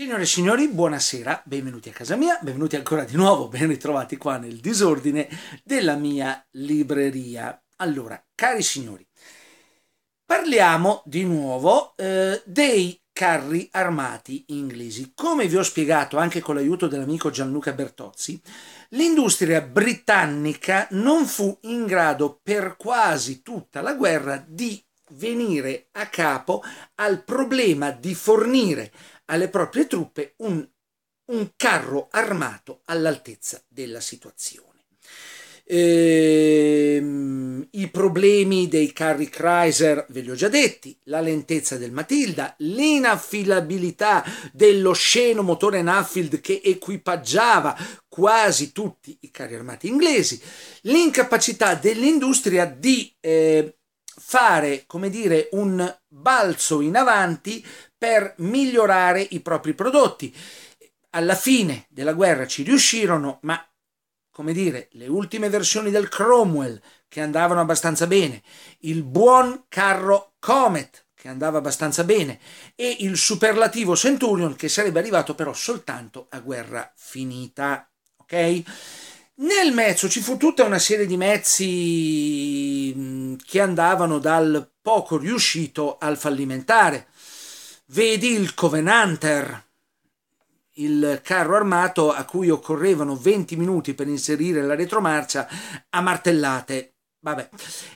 Signore e signori, buonasera, benvenuti a casa mia, benvenuti ancora di nuovo, ben ritrovati qua nel disordine della mia libreria. Allora, cari signori, parliamo di nuovo eh, dei carri armati inglesi. Come vi ho spiegato anche con l'aiuto dell'amico Gianluca Bertozzi, l'industria britannica non fu in grado per quasi tutta la guerra di venire a capo al problema di fornire alle proprie truppe un, un carro armato all'altezza della situazione. Ehm, I problemi dei carri Chrysler ve li ho già detti, la lentezza del Matilda, l'inaffilabilità dello sceno motore Nuffield che equipaggiava quasi tutti i carri armati inglesi, l'incapacità dell'industria di eh, fare, come dire, un balzo in avanti per migliorare i propri prodotti. Alla fine della guerra ci riuscirono, ma come dire, le ultime versioni del Cromwell che andavano abbastanza bene, il buon carro Comet che andava abbastanza bene e il superlativo Centurion che sarebbe arrivato però soltanto a guerra finita, ok? Nel mezzo ci fu tutta una serie di mezzi mm, che andavano dal poco riuscito al fallimentare. Vedi il Covenanter, il carro armato a cui occorrevano 20 minuti per inserire la retromarcia a martellate. Vabbè.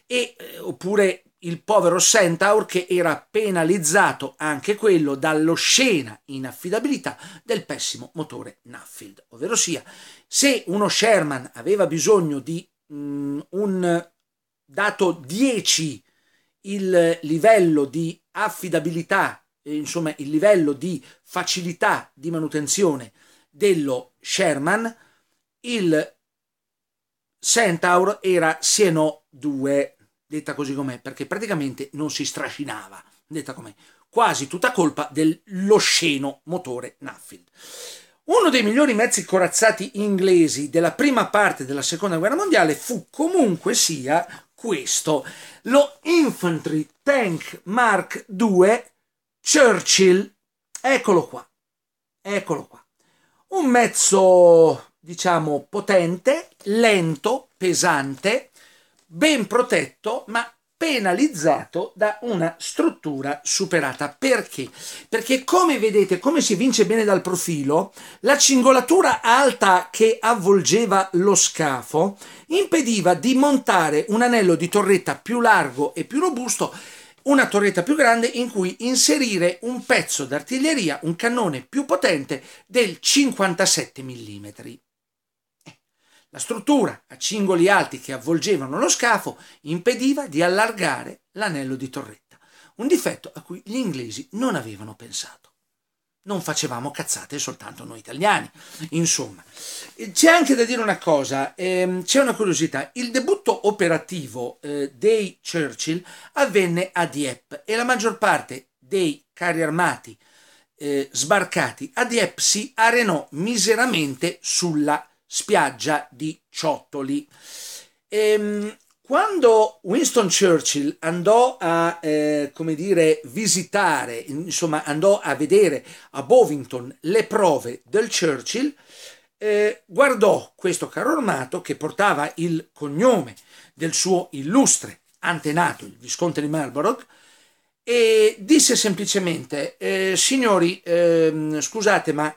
E, eh, oppure il povero Centaur che era penalizzato anche quello dall'oscena inaffidabilità del pessimo motore Nuffield. Ovvero sia, se uno Sherman aveva bisogno di mh, mm, un dato 10 il livello di affidabilità insomma, il livello di facilità di manutenzione dello Sherman, il Centaur era Sieno 2, detta così com'è, perché praticamente non si strascinava, detta com'è, quasi tutta colpa dell'osceno motore Nuffield. Uno dei migliori mezzi corazzati inglesi della prima parte della seconda guerra mondiale fu comunque sia questo, lo Infantry Tank Mark II Churchill, eccolo qua, eccolo qua. Un mezzo, diciamo, potente, lento, pesante, ben protetto, ma penalizzato da una struttura superata. Perché? Perché come vedete, come si vince bene dal profilo, la cingolatura alta che avvolgeva lo scafo impediva di montare un anello di torretta più largo e più robusto una torretta più grande in cui inserire un pezzo d'artiglieria, un cannone più potente del 57 mm. Eh, la struttura a cingoli alti che avvolgevano lo scafo impediva di allargare l'anello di torretta, un difetto a cui gli inglesi non avevano pensato non facevamo cazzate soltanto noi italiani. Insomma, c'è anche da dire una cosa, ehm, c'è una curiosità, il debutto operativo eh, dei Churchill avvenne a Dieppe e la maggior parte dei carri armati eh, sbarcati a Dieppe si arenò miseramente sulla spiaggia di Ciottoli. Ehm, quando Winston Churchill andò a, eh, come dire, visitare, insomma, andò a vedere a Bovington le prove del Churchill, eh, guardò questo carro armato che portava il cognome del suo illustre antenato, il visconte di Marlborough, e disse semplicemente, eh, signori, ehm, scusate, ma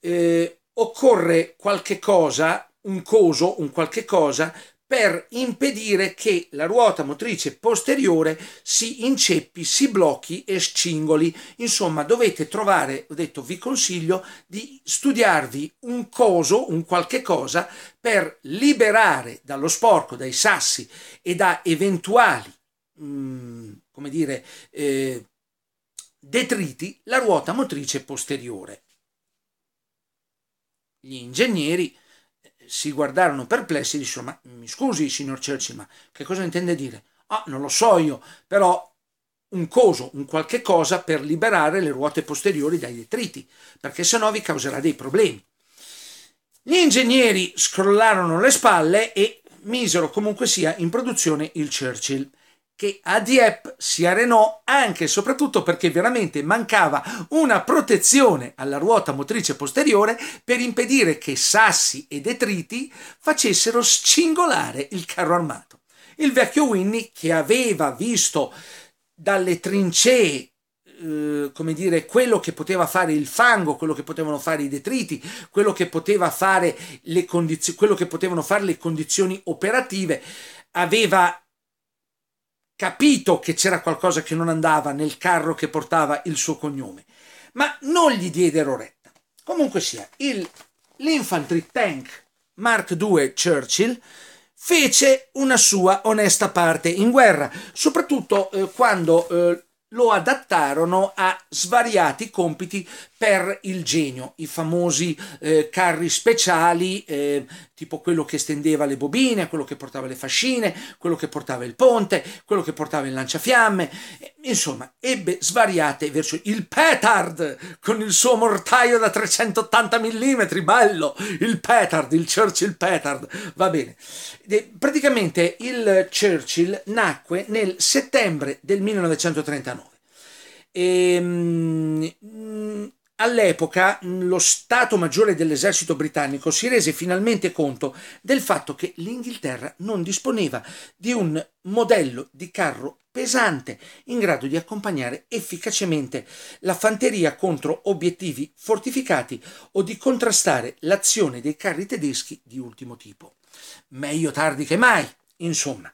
eh, occorre qualche cosa, un coso, un qualche cosa, per impedire che la ruota motrice posteriore si inceppi, si blocchi e scingoli. Insomma, dovete trovare, ho detto, vi consiglio di studiarvi un coso, un qualche cosa per liberare dallo sporco, dai sassi e da eventuali, mh, mm, come dire, eh, detriti la ruota motrice posteriore. Gli ingegneri si guardarono perplessi e dissero, ma mi scusi signor Churchill, ma che cosa intende dire? Ah, non lo so io, però un coso, un qualche cosa per liberare le ruote posteriori dai detriti, perché sennò vi causerà dei problemi. Gli ingegneri scrollarono le spalle e misero comunque sia in produzione il Churchill che a Dieppe si arenò anche e soprattutto perché veramente mancava una protezione alla ruota motrice posteriore per impedire che sassi e detriti facessero scingolare il carro armato. Il vecchio Winnie, che aveva visto dalle trincee eh, come dire, quello che poteva fare il fango, quello che potevano fare i detriti, quello che, poteva fare le condiz- quello che potevano fare le condizioni operative, aveva capito che c'era qualcosa che non andava nel carro che portava il suo cognome, ma non gli diedero retta. Comunque sia, il, l'Infantry Tank Mark II Churchill fece una sua onesta parte in guerra, soprattutto eh, quando eh, lo adattarono a svariati compiti per il genio, i famosi eh, carri speciali, eh, tipo quello che stendeva le bobine, quello che portava le fascine, quello che portava il ponte, quello che portava il lanciafiamme, insomma ebbe svariate versioni. Il petard con il suo mortaio da 380 mm, bello, il petard, il Churchill petard, va bene. Praticamente il Churchill nacque nel settembre del 1939. E, All'epoca mm, lo Stato Maggiore dell'esercito britannico si rese finalmente conto del fatto che l'Inghilterra non disponeva di un modello di carro pesante in grado di accompagnare efficacemente la fanteria contro obiettivi fortificati o di contrastare l'azione dei carri tedeschi di ultimo tipo. Meglio tardi che mai, insomma.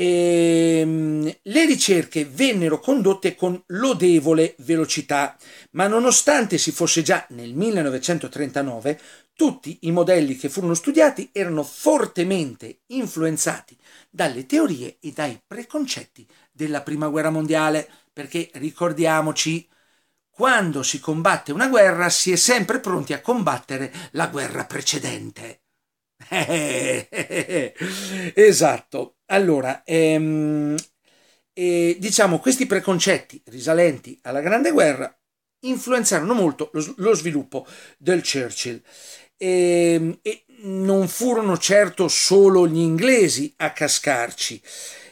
Ehm, le ricerche vennero condotte con lodevole velocità, ma nonostante si fosse già nel 1939, tutti i modelli che furono studiati erano fortemente influenzati dalle teorie e dai preconcetti della Prima Guerra Mondiale, perché ricordiamoci, quando si combatte una guerra si è sempre pronti a combattere la guerra precedente. Eh, esatto. Allora, ehm, eh, diciamo questi preconcetti risalenti alla Grande Guerra influenzarono molto lo, lo sviluppo del Churchill. E, ehm, e, non furono certo solo gli inglesi a cascarci.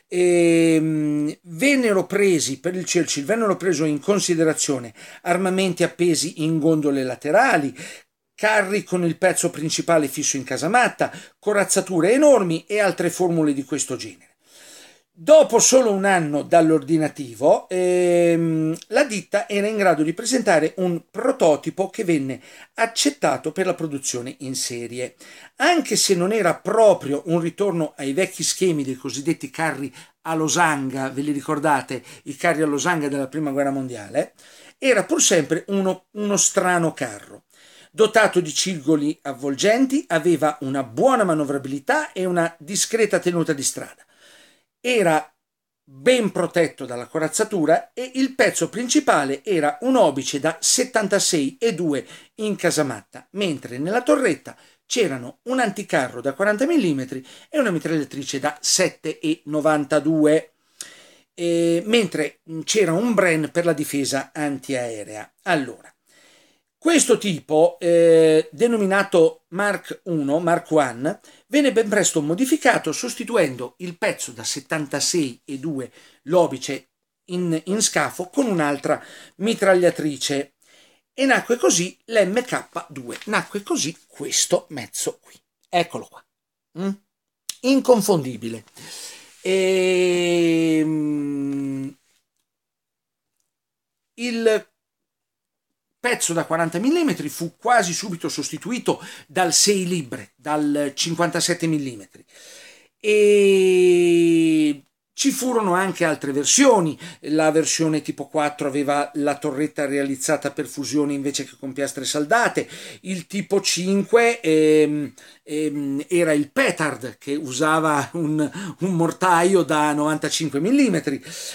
E, ehm, vennero presi per il Churchill, vennero presi in considerazione armamenti appesi in gondole laterali, carri con il pezzo principale fisso in casamatta, corazzature enormi e altre formule di questo genere. Dopo solo un anno dall'ordinativo, ehm, la ditta era in grado di presentare un prototipo che venne accettato per la produzione in serie. Anche se non era proprio un ritorno ai vecchi schemi dei cosiddetti carri a losanga, ve li ricordate, i carri a losanga della Prima Guerra Mondiale, era pur sempre uno, uno strano carro. Dotato di cingoli avvolgenti, aveva una buona manovrabilità e una discreta tenuta di strada. Era ben protetto dalla corazzatura e il pezzo principale era un obice da 76,2 in casamatta, mentre nella torretta c'erano un anticarro da 40 mm e una mitragliatrice da 7,92 mentre c'era un Bren per la difesa antiaerea. Allora, questo tipo, eh, denominato Mark I, Mark I, venne ben presto modificato sostituendo il pezzo da 76,2 lobice in, in scafo con un'altra mitragliatrice e nacque così l'MK2, nacque così questo mezzo qui. Eccolo qua. Mm? Inconfondibile. E... Ehm, il pezzo da 40 mm fu quasi subito sostituito dal 6 libre, dal 57 mm. E ci furono anche altre versioni, la versione tipo 4 aveva la torretta realizzata per fusione invece che con piastre saldate, il tipo 5 ehm, ehm, era il petard che usava un, un mortaio da 95 mm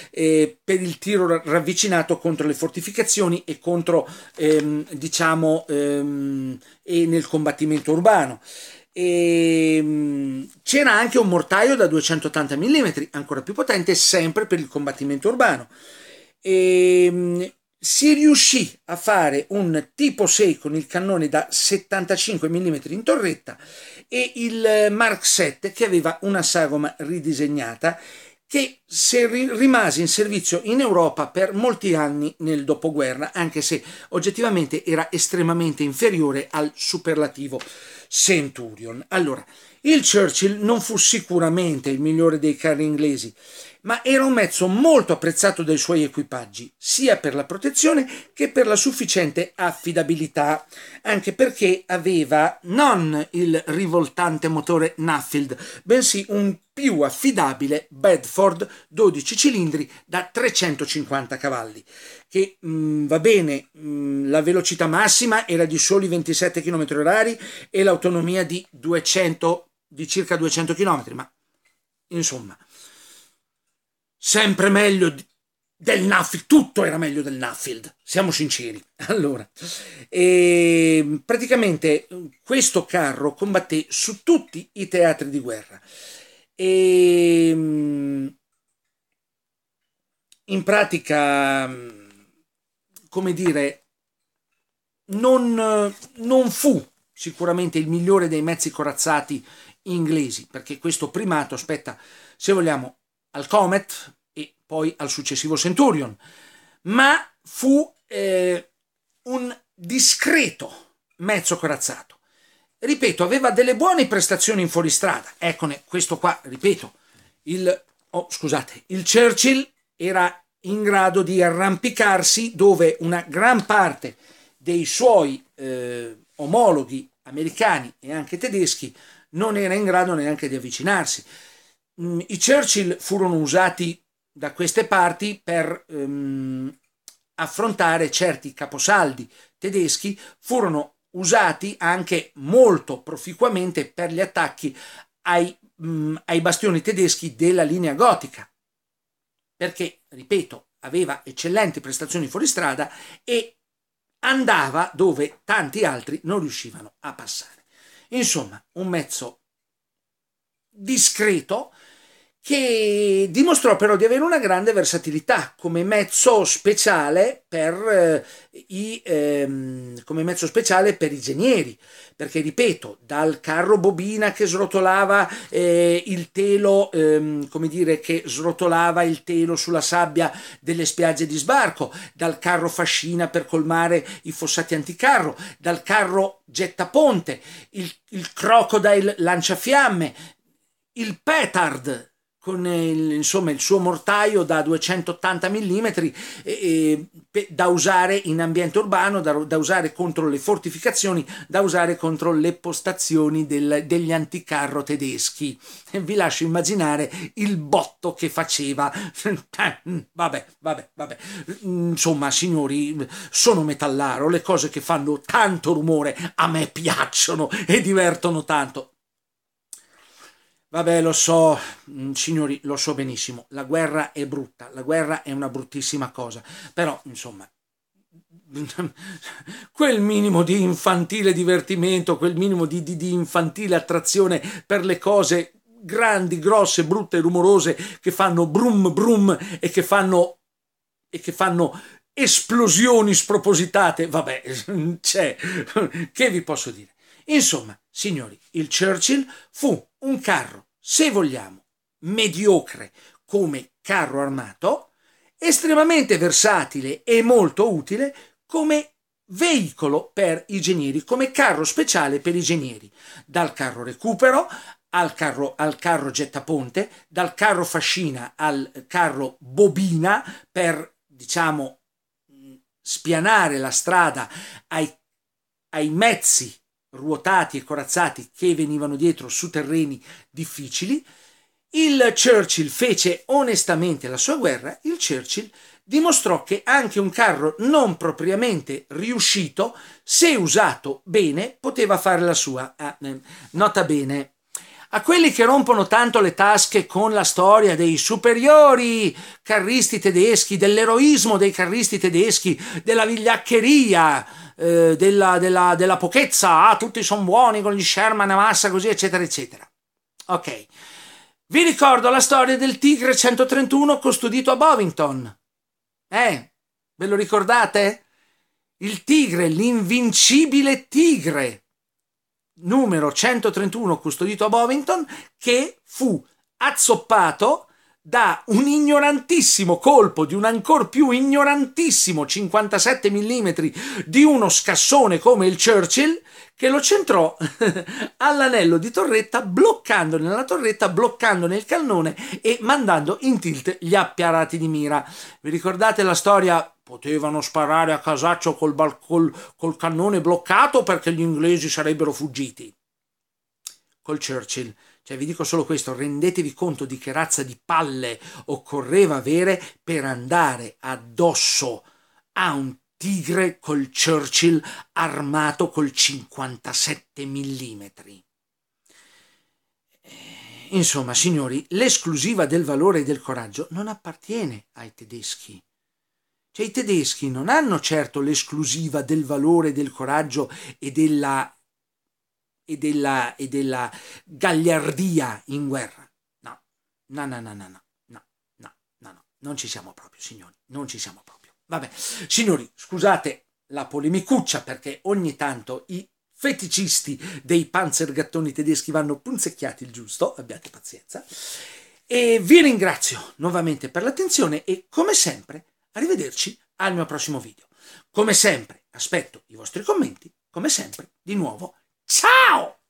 eh, per il tiro ravvicinato contro le fortificazioni e contro ehm, diciamo ehm, e nel combattimento urbano. E ehm, c'era anche un mortaio da 280 mm, ancora più potente, sempre per il combattimento urbano. E ehm, si riuscì a fare un tipo 6 con il cannone da 75 mm in torretta e il Mark 7 che aveva una sagoma ridisegnata che rimase in servizio in Europa per molti anni nel dopoguerra, anche se oggettivamente era estremamente inferiore al superlativo Centurion. Allora, il Churchill non fu sicuramente il migliore dei carri inglesi ma era un mezzo molto apprezzato dai suoi equipaggi, sia per la protezione che per la sufficiente affidabilità, anche perché aveva non il rivoltante motore Nuffield, bensì un più affidabile Bedford 12 cilindri da 350 cavalli, che mh, mm, va bene, mh, mm, la velocità massima era di soli 27 km/h e l'autonomia di, 200, di circa 200 km, ma insomma sempre meglio di, del Nuffield, tutto era meglio del Nuffield, siamo sinceri. Allora, e ehm, praticamente mm, questo carro combatté su tutti i teatri di guerra. E ehm, in pratica, mm, come dire, non, non fu sicuramente il migliore dei mezzi corazzati inglesi, perché questo primato, aspetta, se vogliamo, al Comet e poi al successivo Centurion, ma fu eh, un discreto mezzo corazzato. Ripeto, aveva delle buone prestazioni in fuoristrada. Eccone, questo qua, ripeto, il, oh, scusate, il Churchill era in grado di arrampicarsi dove una gran parte dei suoi eh, omologhi americani e anche tedeschi non era in grado neanche di avvicinarsi. Mm, I Churchill furono usati da queste parti per ehm, affrontare certi caposaldi tedeschi, furono usati anche molto proficuamente per gli attacchi ai, mh, mm, ai bastioni tedeschi della linea gotica, perché, ripeto, aveva eccellenti prestazioni fuoristrada e andava dove tanti altri non riuscivano a passare. Insomma, un mezzo discreto che dimostrò però di avere una grande versatilità come mezzo speciale per, eh, i, ehm, mezzo speciale per i genieri perché ripeto dal carro bobina che srotolava eh, il telo ehm, come dire che srotolava il telo sulla sabbia delle spiagge di sbarco dal carro fascina per colmare i fossati anticarro dal carro gettaponte il, il crocodile lanciafiamme il petard con il, insomma, il suo mortaio da 280 mm eh, eh, da usare in ambiente urbano, da, da, usare contro le fortificazioni, da usare contro le postazioni del, degli anticarro tedeschi. Vi lascio immaginare il botto che faceva. vabbè, vabbè, vabbè. Insomma, signori, sono metallaro, le cose che fanno tanto rumore a me piacciono e divertono tanto Vabbè, lo so, mm, signori, lo so benissimo, la guerra è brutta, la guerra è una bruttissima cosa, però, insomma, quel minimo di infantile divertimento, quel minimo di, di, di infantile attrazione per le cose grandi, grosse, brutte, rumorose, che fanno brum brum e che fanno, e che fanno esplosioni spropositate, vabbè, c'è, che vi posso dire? Insomma, Signori, il Churchill fu un carro, se vogliamo, mediocre come carro armato, estremamente versatile e molto utile come veicolo per i genieri, come carro speciale per i genieri, dal carro recupero al carro, al carro gettaponte, dal carro fascina al carro bobina per, diciamo, mm, spianare la strada ai, ai mezzi ruotati e corazzati che venivano dietro su terreni difficili, il Churchill fece onestamente la sua guerra, il Churchill dimostrò che anche un carro non propriamente riuscito, se usato bene, poteva fare la sua. Ah, nota bene, a quelli che rompono tanto le tasche con la storia dei superiori carristi tedeschi, dell'eroismo dei carristi tedeschi, della vigliaccheria, eh, della, della, della, pochezza, ah, tutti sono buoni con gli Sherman a massa, così, eccetera, eccetera. Ok. Vi ricordo la storia del Tigre 131 custodito a Bovington. Eh, ve lo ricordate? Il tigre, l'invincibile tigre, numero 131 custodito a Bovington che fu azzoppato da un ignorantissimo colpo di un ancor più ignorantissimo 57 mm di uno scassone come il Churchill che lo centrò all'anello di torretta bloccandone la torretta, bloccandone il cannone e mandando in tilt gli appiarati di mira. Vi ricordate la storia Potevano sparare a casaccio col, bal- col, col cannone bloccato perché gli inglesi sarebbero fuggiti. Col Churchill cioè vi dico solo questo, rendetevi conto di che razza di palle occorreva avere per andare addosso a un tigre col Churchill armato col 57 mm. Eh, insomma, signori, l'esclusiva del valore e del coraggio non appartiene ai tedeschi cioè i tedeschi non hanno certo l'esclusiva del valore, del coraggio e della, e della, e della gagliardia in guerra. No, no, no, no, no, no, no, no, no, no. non ci siamo proprio, signori, non ci siamo proprio. Vabbè, signori, scusate la polemicuccia perché ogni tanto i feticisti dei panzergattoni tedeschi vanno punzecchiati il giusto, abbiate pazienza. E vi ringrazio nuovamente per l'attenzione e come sempre Arrivederci al mio prossimo video. Come sempre aspetto i vostri commenti, come sempre di nuovo ciao!